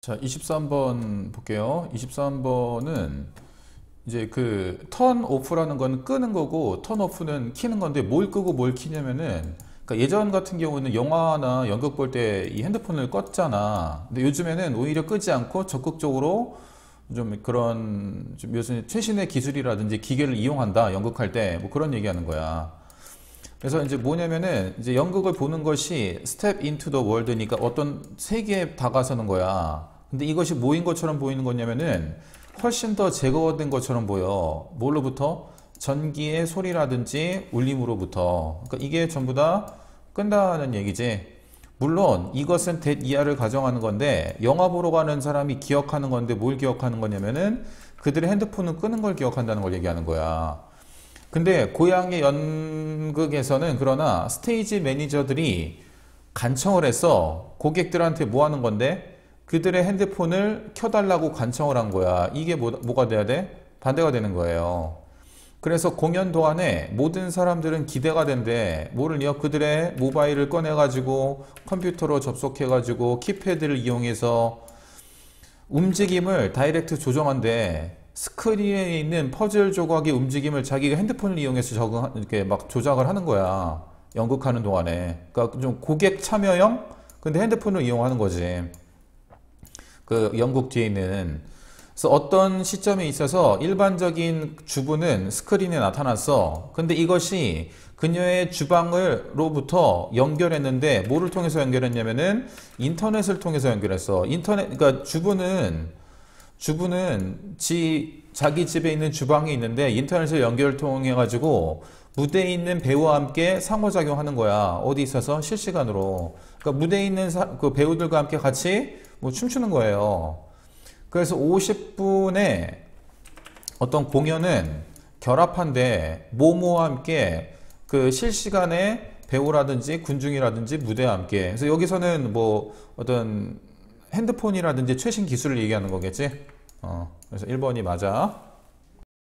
자, 23번 볼게요. 23번은 이제 그 턴 오프라는 건 끄는 거고 턴 오프는 키는 건데 뭘 끄고 뭘 키냐면은 그러니까 예전 같은 경우는 영화나 연극 볼 때 이 핸드폰을 껐잖아. 근데 요즘에는 오히려 끄지 않고 적극적으로 좀 그런 좀 요즘 최신의 기술이라든지 기계를 이용한다. 연극할 때 뭐 그런 얘기하는 거야. 그래서 이제 뭐냐면은 이제 연극을 보는 것이 스텝 인투 더 월드니까 어떤 세계에 다가서는 거야. 근데 이것이 뭐인 것처럼 보이는 거냐면은 훨씬 더 제거된 것처럼 보여. 뭘로부터? 전기의 소리라든지 울림으로부터. 그러니까 이게 전부 다 끈다는 얘기지. 물론 이것은 댓 이하를 가정하는 건데 영화 보러 가는 사람이 기억하는 건데 뭘 기억하는 거냐면은 그들의 핸드폰을 끄는 걸 기억한다는 걸 얘기하는 거야. 근데 고향의 연극에서는 그러나 스테이지 매니저들이 간청을 해서 고객들한테 뭐 하는 건데 그들의 핸드폰을 켜달라고 간청을 한 거야. 이게 뭐, 뭐가 돼야 돼? 반대가 되는 거예요. 그래서 공연 동안에 모든 사람들은 기대가 된대. 모를요 그들의 모바일을 꺼내가지고 컴퓨터로 접속해가지고 키패드를 이용해서 움직임을 다이렉트 조정한대. 스크린에 있는 퍼즐 조각의 움직임을 자기가 핸드폰을 이용해서 적응 이렇게 막 조작을 하는 거야. 연극하는 동안에. 그러니까 좀 고객 참여형 근데 핸드폰을 이용하는 거지. 그 연극 뒤에 있는 그래서 어떤 시점에 있어서 일반적인 주부는 스크린에 나타났어. 근데 이것이 그녀의 주방을로부터 연결했는데 뭐를 통해서 연결했냐면은 인터넷을 통해서 연결했어. 인터넷 그러니까 주부는 주부는 지, 자기 집에 있는 주방이 있는데 인터넷을 연결 통해 가지고 무대에 있는 배우와 함께 상호작용하는 거야. 어디 있어서 실시간으로. 그러니까 무대에 있는 사, 그 배우들과 함께 같이 뭐 춤추는 거예요. 그래서 50분의 어떤 공연은 결합한데 모모와 함께 그 실시간에 배우라든지 군중이라든지 무대와 함께. 그래서 여기서는 뭐 어떤 핸드폰이라든지 최신 기술을 얘기하는 거겠지? 어, 그래서 1번이 맞아.